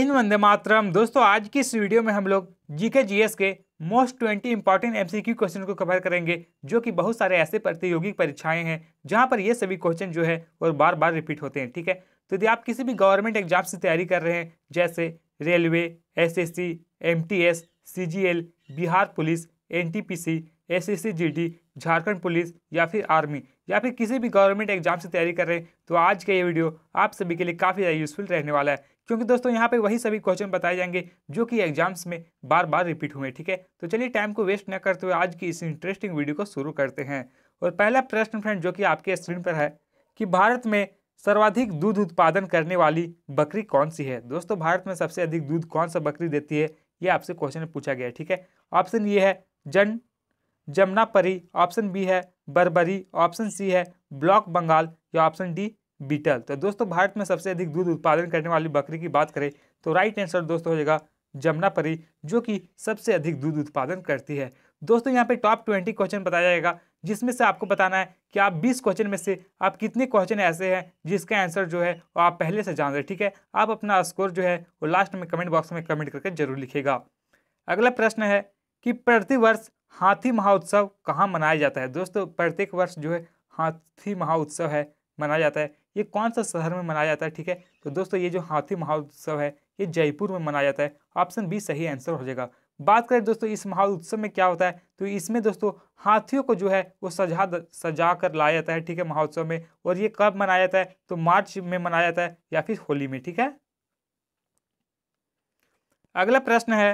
इन वंदे मातरम दोस्तों आज की इस वीडियो में हम लोग जीके जीएस के most twenty important MCQ question को कवर करेंगे जो कि बहुत सारे ऐसे प्रतियोगिक परीक्षाएं हैं जहां पर ये सभी क्वेश्चन जो है और बार बार रिपीट होते हैं ठीक है तो यदि आप किसी भी गवर्नमेंट एग्जाम से तैयारी कर रहे हैं जैसे railway S S C Bihar police N SSC GD Jharkhand police या फिर आर्मी या फिर किसी भी गवर्नमेंट एग्जाम से तैयारी कर रहे हैं तो आज का ये वीडियो आप सभी के लिए काफ़ी ज़्यादा यूज़फुल रहने वाला है क्योंकि दोस्तों यहाँ पे वही सभी क्वेश्चन बताए जाएंगे जो कि एग्जाम्स में बार बार रिपीट हुए ठीक है तो चलिए टाइम को वेस्ट न करते हुए आज की इस इंटरेस्टिंग वीडियो को शुरू करते हैं और पहला प्रश्न फ्रेंड जो कि आपके स्क्रीन पर है कि भारत में सर्वाधिक दूध उत्पादन करने वाली बकरी कौन सी है दोस्तों भारत में सबसे अधिक दूध कौन सा बकरी देती है ये आपसे क्वेश्चन पूछा गया है ठीक है ऑप्शन ये है जन जमुनापरी ऑप्शन बी है बरबरी ऑप्शन सी है ब्लॉक बंगाल या ऑप्शन डी बीटल तो दोस्तों भारत में सबसे अधिक दूध उत्पादन करने वाली बकरी की बात करें तो राइट आंसर दोस्तों हो जाएगा जमुनापरी जो कि सबसे अधिक दूध उत्पादन करती है दोस्तों यहाँ पे टॉप ट्वेंटी क्वेश्चन बताया जाएगा जिसमें से आपको बताना है कि आप बीस क्वेश्चन में से आप कितने क्वेश्चन ऐसे हैं जिसका आंसर जो है वो आप पहले से जान रहे ठीक है आप अपना स्कोर जो है वो लास्ट में कमेंट बॉक्स में कमेंट करके जरूर लिखेगा अगला प्रश्न है कि प्रतिवर्ष हाथी महाउत्सव कहाँ मनाया जाता है दोस्तों प्रत्येक वर्ष जो है हाथी महाउत्सव है मनाया जाता है ये कौन सा शहर में मनाया जाता है ठीक है तो दोस्तों ये जो हाथी महोत्सव है ये जयपुर में मनाया जाता है ऑप्शन बी सही आंसर हो जाएगा बात करें दोस्तों इस महाउत्सव में क्या होता है तो इसमें दोस्तों हाथियों को जो है वो सजा सजा कर लाया जाता है ठीक है महोत्सव में और ये कब मनाया जाता है तो मार्च में मनाया जाता है या फिर होली में ठीक है अगला प्रश्न है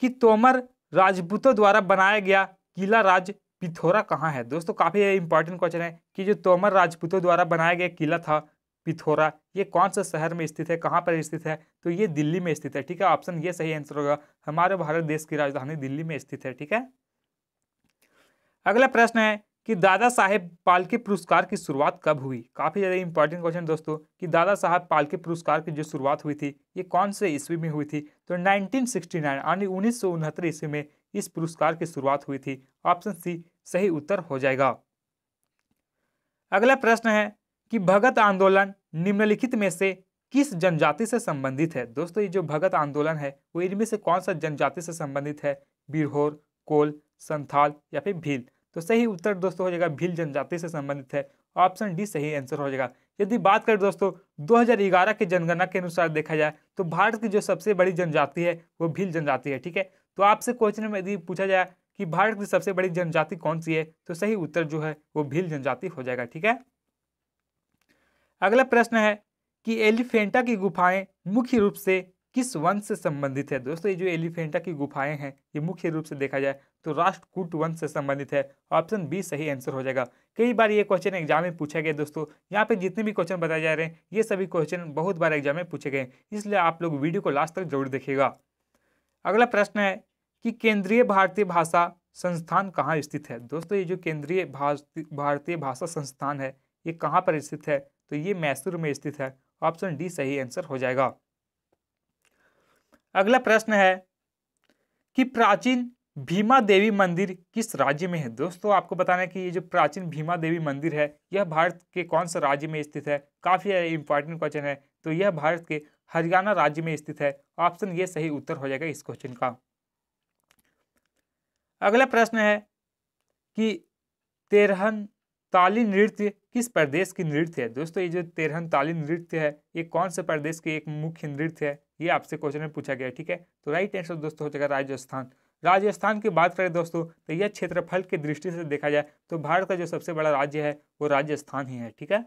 कि तोमर राजपूतों द्वारा बनाया गया किला राज्य पिथौरा कहाँ है दोस्तों काफ़ी इंपॉर्टेंट क्वेश्चन है कि जो तोमर राजपूतों द्वारा बनाया गया किला था पिथौरा ये कौन सा शहर में स्थित है कहाँ पर स्थित है तो ये दिल्ली में स्थित है ठीक है ऑप्शन ये सही आंसर होगा हमारे भारत देश की राजधानी दिल्ली में स्थित है ठीक है अगला प्रश्न है कि दादा साहेब पालके पुरस्कार की शुरुआत कब हुई काफ़ी ज़्यादा इंपॉर्टेंट क्वेश्चन दोस्तों कि दादा साहब पालके पुरस्कार की जो शुरुआत हुई थी ये कौन से ईस्वी में हुई थी तो 1969 यानी उन्नीस ईस्वी में इस पुरस्कार की शुरुआत हुई थी ऑप्शन सी सही उत्तर हो जाएगा अगला प्रश्न है कि भगत आंदोलन निम्नलिखित में से किस जनजाति से संबंधित है दोस्तों ये जो भगत आंदोलन है वो इनमें से कौन सा जनजाति से संबंधित है बिरहोर कोल संथाल या फिर भील तो सही उत्तर दोस्तों हो जाएगा भील जनजाति से संबंधित है ऑप्शन डी सही आंसर हो जाएगा यदि बात करें दोस्तों 2011 के जनगणना के अनुसार देखा जाए तो भारत की जो सबसे बड़ी जनजाति है वो भील जनजाति है ठीक है तो आपसे क्वेश्चन में यदि पूछा जाए कि भारत की सबसे बड़ी जनजाति कौन सी है तो सही उत्तर जो है वो भील जनजाति हो जाएगा ठीक है अगला प्रश्न है कि एलिफेंटा की गुफाएं मुख्य रूप से किस वंश से संबंधित है दोस्तों ये जो एलिफेंटा की गुफाएं हैं ये मुख्य रूप से देखा जाए तो राष्ट्रकूट वंश से संबंधित है ऑप्शन बी सही आंसर हो जाएगा कई बार ये क्वेश्चन एग्जाम में पूछा गया दोस्तों यहाँ पे जितने भी क्वेश्चन बताए जा रहे हैं ये सभी क्वेश्चन बहुत बार एग्जाम में पूछे गए इसलिए आप लोग वीडियो को लास्ट तक जरूर देखेगा अगला प्रश्न है कि केंद्रीय भारतीय भाषा संस्थान कहाँ स्थित है दोस्तों ये जो केंद्रीय भारतीय भाषा संस्थान है ये कहाँ पर स्थित है तो ये मैसूर में स्थित है ऑप्शन डी सही आंसर हो जाएगा अगला प्रश्न है कि प्राचीन भीमा देवी मंदिर किस राज्य में है दोस्तों आपको बताना है कि ये जो प्राचीन भीमा देवी मंदिर है यह भारत के कौन से राज्य में स्थित है काफ़ी इंपॉर्टेंट क्वेश्चन है तो यह भारत के हरियाणा राज्य में स्थित है ऑप्शन ये सही उत्तर हो जाएगा इस क्वेश्चन का अगला प्रश्न है कि तेरहन ताली नृत्य किस प्रदेश की नृत्य है दोस्तों ये जो तेरहन ताली नृत्य है ये कौन से प्रदेश के एक मुख्य नृत्य है ये आपसे क्वेश्चन में पूछा गया ठीक है तो राइट आंसर दोस्तों हो जाएगा राजस्थान राजस्थान की बात करें दोस्तों तो यह क्षेत्रफल की दृष्टि से देखा जाए तो भारत का जो सबसे बड़ा राज्य है वो राजस्थान ही है ठीक है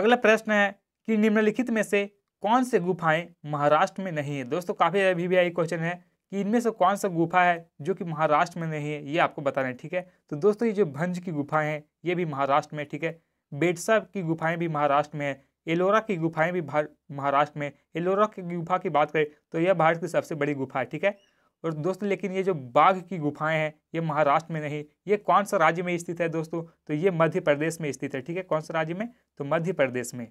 अगला प्रश्न है कि निम्नलिखित में से कौन से गुफाएं महाराष्ट्र में नहीं है दोस्तों काफ़ी अभी भी आई क्वेश्चन है कि इनमें से कौन सा गुफा है जो कि महाराष्ट्र में नहीं है ये आपको बताना है ठीक है तो दोस्तों ये जो भंज की गुफाएं हैं ये भी महाराष्ट्र में ठीक है बेटसा की गुफाएं भी महाराष्ट्र में है एलोरा की गुफाएं भी महाराष्ट्र में एलोरा की गुफा की बात करें तो यह भारत की सबसे बड़ी गुफा है ठीक है और दोस्तों लेकिन ये जो बाघ की गुफाएं हैं ये महाराष्ट्र में नहीं ये कौन सा राज्य में स्थित है दोस्तों तो ये मध्य प्रदेश में स्थित है ठीक है कौन सा राज्य में तो मध्य प्रदेश में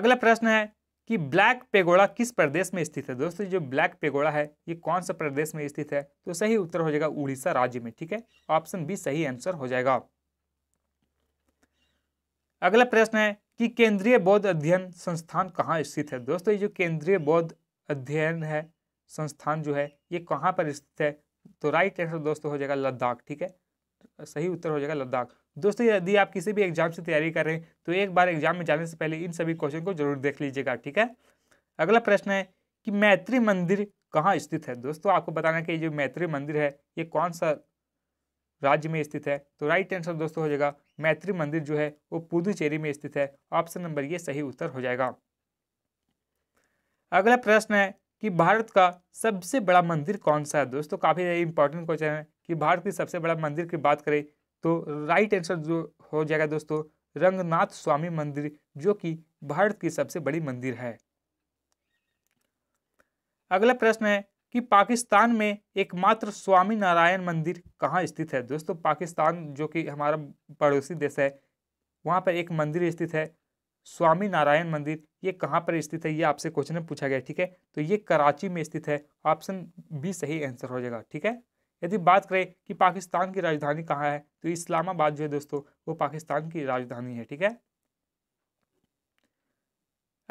अगला प्रश्न है कि ब्लैक पेगोड़ा किस प्रदेश में स्थित है दोस्तों जो ब्लैक पेगोड़ा है ये कौन सा प्रदेश में स्थित है तो सही उत्तर हो जाएगा उड़ीसा राज्य में ठीक है ऑप्शन बी सही आंसर हो जाएगा अगला प्रश्न है कि केंद्रीय बौद्ध अध्ययन संस्थान कहाँ स्थित है दोस्तों ये जो केंद्रीय बौद्ध अध्ययन है संस्थान जो है ये कहाँ पर स्थित है तो राइट आंसर दोस्तों हो जाएगा लद्दाख ठीक है सही उत्तर हो जाएगा लद्दाख दोस्तों यदि आप किसी भी एग्जाम से तैयारी कर रहे हैं तो एक बार एग्जाम में जाने से पहले इन सभी क्वेश्चन को जरूर देख लीजिएगा ठीक है अगला प्रश्न है कि मैत्री मंदिर कहाँ स्थित है दोस्तों आपको बताना कि जो मैत्री मंदिर है ये कौन सा राज्य में स्थित है तो राइट आंसर दोस्तों हो जाएगा मैत्री मंदिर जो है वो पुदुचेरी में स्थित है ऑप्शन नंबर ये सही उत्तर हो जाएगा अगला प्रश्न है कि भारत का सबसे बड़ा मंदिर कौन सा है दोस्तों काफ़ी इंपॉर्टेंट क्वेश्चन है कि भारत की सबसे बड़ा मंदिर की बात करें तो राइट आंसर जो हो जाएगा दोस्तों रंगनाथ स्वामी मंदिर जो कि भारत की सबसे बड़ी मंदिर है अगला प्रश्न है कि पाकिस्तान में एकमात्र स्वामी नारायण मंदिर कहाँ स्थित है दोस्तों पाकिस्तान जो कि हमारा पड़ोसी देश है वहाँ पर एक मंदिर स्थित है स्वामी नारायण मंदिर ये कहाँ पर स्थित है ये आपसे क्वेश्चन में पूछा गया ठीक है तो ये कराची में स्थित है ऑप्शन बी सही आंसर हो जाएगा ठीक है यदि बात करें कि पाकिस्तान की राजधानी कहाँ है तो इस्लामाबाद जो है दोस्तों वो पाकिस्तान की राजधानी है ठीक है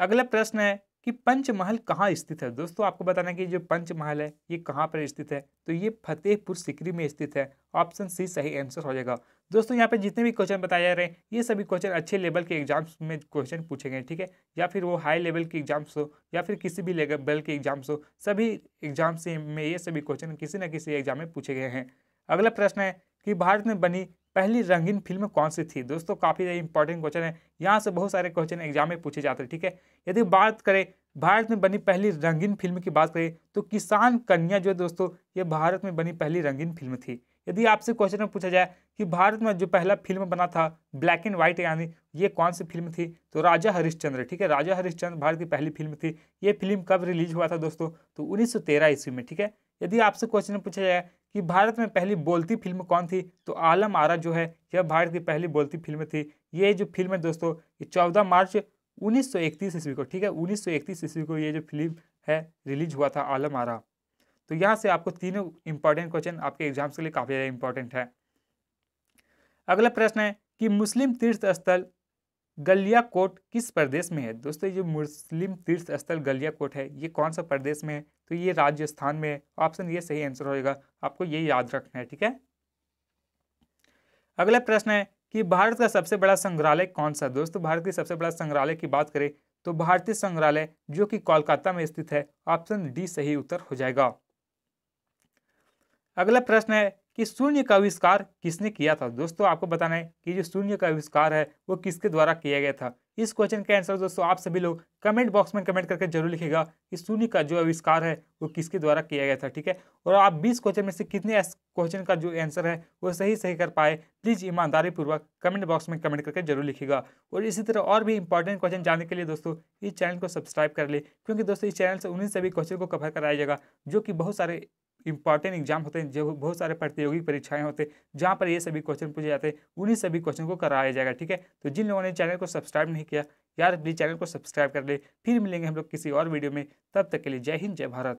अगला प्रश्न है कि पंचमहल कहाँ स्थित है दोस्तों आपको बताना कि जो पंचमहल है ये कहाँ पर स्थित है तो ये फतेहपुर सिकरी में स्थित है ऑप्शन सी सही आंसर हो जाएगा दोस्तों यहाँ पे जितने भी क्वेश्चन बताए जा रहे हैं ये सभी क्वेश्चन अच्छे लेवल के एग्जाम्स में क्वेश्चन पूछे गए ठीक है या फिर वो हाई लेवल के एग्जाम्स हो या फिर किसी भी लेवल के एग्जाम्स हो सभी एग्जाम्स में ये सभी क्वेश्चन किसी न किसी एग्जाम में पूछे गए हैं अगला प्रश्न है कि भारत में बनी पहली रंगीन फिल्म कौन सी थी दोस्तों काफ़ी इंपॉर्टेंट क्वेश्चन है यहाँ से बहुत सारे क्वेश्चन एग्जाम में पूछे जाते हैं ठीक है यदि बात करें भारत में बनी पहली रंगीन फिल्म की बात करें तो किसान कन्या जो दोस्तों ये भारत में बनी पहली रंगीन फिल्म थी यदि आपसे क्वेश्चन में पूछा जाए कि भारत में जो पहला फिल्म बना था ब्लैक एंड व्हाइट यानी ये कौन सी फिल्म थी तो राजा हरिश्चंद्र ठीक है राजा हरिश्चंद्र भारत की पहली फिल्म थी ये फिल्म कब रिलीज हुआ था दोस्तों तो 1913 ईस्वी में ठीक है यदि आपसे क्वेश्चन में पूछा जाए कि भारत में पहली बोलती फिल्म कौन थी तो आलम आरा जो है यह भारत की पहली बोलती फिल्म थी ये जो फिल्म है दोस्तों ये चौदह मार्च इकतीस ईस्वी को ठीक है इकतीस ईस्वी को ये जो फिल्म है रिलीज हुआ था आलम आरा तो यहाँ से आपको तीनों इंपॉर्टेंट क्वेश्चन आपके एग्जाम्स के लिए काफ़ी ज़्यादा इंपॉर्टेंट है अगला प्रश्न है कि मुस्लिम तीर्थ स्थल गलिया कोट किस प्रदेश में है दोस्तों ये मुस्लिम तीर्थ स्थल गलिया कोट है ये कौन सा प्रदेश में है तो ये राजस्थान में है ऑप्शन ये सही आंसर होगा आपको ये याद रखना है ठीक है अगला प्रश्न है कि भारत का सबसे बड़ा संग्रहालय कौन सा दोस्तों भारत के सबसे बड़ा संग्रहालय की बात करें तो भारतीय संग्रहालय जो कि कोलकाता में स्थित है ऑप्शन डी सही उत्तर हो जाएगा अगला प्रश्न है कि शून्य का आविष्कार किसने किया था दोस्तों आपको बताना है कि जो शून्य का आविष्कार है वो किसके द्वारा किया गया था इस क्वेश्चन का आंसर दोस्तों आप सभी लोग कमेंट बॉक्स में कमेंट करके जरूर लिखेगा कि शून्य का जो आविष्कार है वो किसके द्वारा किया गया था ठीक है और आप 20 क्वेश्चन में से कितने क्वेश्चन का जो आंसर है वो सही सही कर पाए प्लीज़ ईमानदारी पूर्वक कमेंट बॉक्स में कमेंट करके जरूर लिखेगा और इसी तरह और भी इंपॉर्टेंट क्वेश्चन जानने के लिए दोस्तों इस चैनल को सब्सक्राइब कर ले क्योंकि दोस्तों इस चैनल से उन्हीं सभी क्वेश्चन को कवर कराया जाएगा जो कि बहुत सारे इंपॉर्टेंट एग्जाम होते हैं जो बहुत सारे प्रतियोगी परीक्षाएं होते हैं जहाँ पर ये सभी क्वेश्चन पूछे जाते हैं उन्हीं सभी क्वेश्चन को कराया जाएगा ठीक है तो जिन लोगों ने चैनल को सब्सक्राइब नहीं किया यार प्लीज़ चैनल को सब्सक्राइब कर ले फिर मिलेंगे हम लोग किसी और वीडियो में तब तक के लिए जय हिंद जय भारत